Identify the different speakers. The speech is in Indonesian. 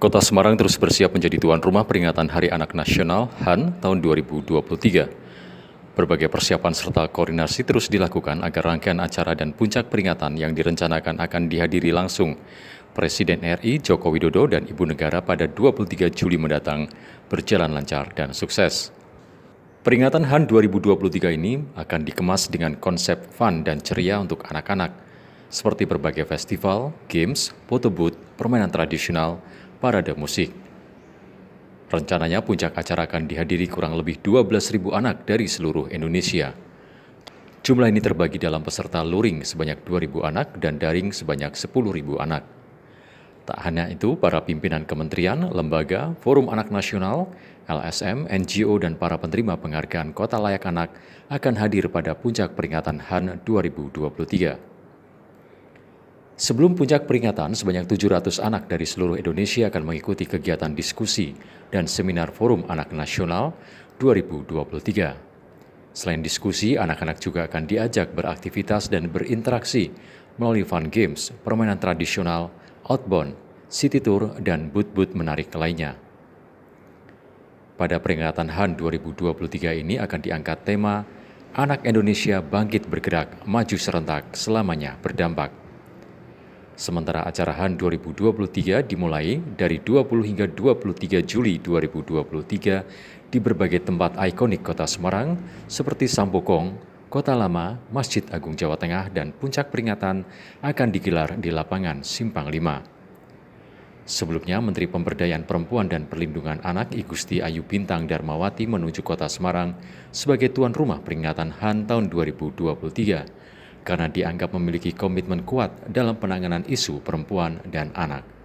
Speaker 1: Kota Semarang terus bersiap menjadi tuan rumah peringatan Hari Anak Nasional HAN tahun 2023. Berbagai persiapan serta koordinasi terus dilakukan agar rangkaian acara dan puncak peringatan yang direncanakan akan dihadiri langsung. Presiden RI Joko Widodo dan Ibu Negara pada 23 Juli mendatang berjalan lancar dan sukses. Peringatan HAN 2023 ini akan dikemas dengan konsep fun dan ceria untuk anak-anak seperti berbagai festival, games, photo booth, permainan tradisional, parade musik. Rencananya puncak acara akan dihadiri kurang lebih 12.000 anak dari seluruh Indonesia. Jumlah ini terbagi dalam peserta luring sebanyak 2.000 anak dan daring sebanyak 10.000 anak. Tak hanya itu, para pimpinan kementerian, lembaga, forum anak nasional, LSM, NGO, dan para penerima penghargaan Kota Layak Anak akan hadir pada puncak peringatan HAN 2023. Sebelum puncak peringatan, sebanyak 700 anak dari seluruh Indonesia akan mengikuti kegiatan diskusi dan seminar Forum Anak Nasional 2023. Selain diskusi, anak-anak juga akan diajak beraktivitas dan berinteraksi melalui fun games, permainan tradisional, outbound, city tour, dan boot-boot menarik lainnya. Pada peringatan HAN 2023 ini akan diangkat tema Anak Indonesia Bangkit Bergerak Maju Serentak Selamanya Berdampak Sementara acara HAN 2023 dimulai dari 20 hingga 23 Juli 2023 di berbagai tempat ikonik kota Semarang seperti Sampokong, Kota Lama, Masjid Agung Jawa Tengah, dan Puncak Peringatan akan digelar di lapangan Simpang 5. Sebelumnya, Menteri Pemberdayaan Perempuan dan Perlindungan Anak I Gusti Ayu Bintang Darmawati menuju kota Semarang sebagai tuan rumah peringatan HAN tahun 2023 karena dianggap memiliki komitmen kuat dalam penanganan isu perempuan dan anak.